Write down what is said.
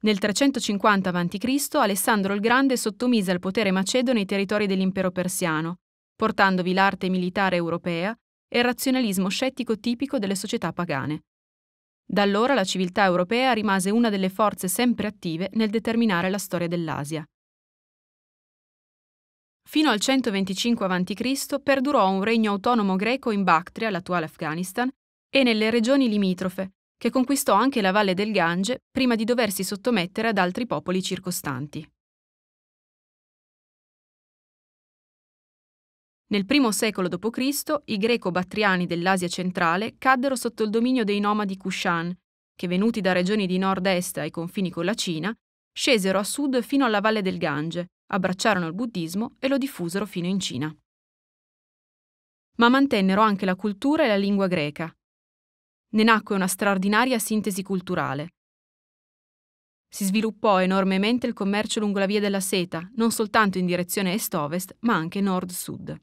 Nel 350 a.C. Alessandro il Grande sottomise al potere macedone i territori dell'impero persiano, portandovi l'arte militare europea e il razionalismo scettico tipico delle società pagane. Da allora la civiltà europea rimase una delle forze sempre attive nel determinare la storia dell'Asia. Fino al 125 a.C. perdurò un regno autonomo greco in Bactria, l'attuale Afghanistan, e nelle regioni limitrofe, che conquistò anche la valle del Gange prima di doversi sottomettere ad altri popoli circostanti. Nel I secolo d.C. i greco-battriani dell'Asia centrale caddero sotto il dominio dei nomadi Kushan, che venuti da regioni di nord-est ai confini con la Cina, scesero a sud fino alla valle del Gange, abbracciarono il buddismo e lo diffusero fino in Cina. Ma mantennero anche la cultura e la lingua greca, ne nacque una straordinaria sintesi culturale. Si sviluppò enormemente il commercio lungo la via della seta, non soltanto in direzione est-ovest, ma anche nord-sud.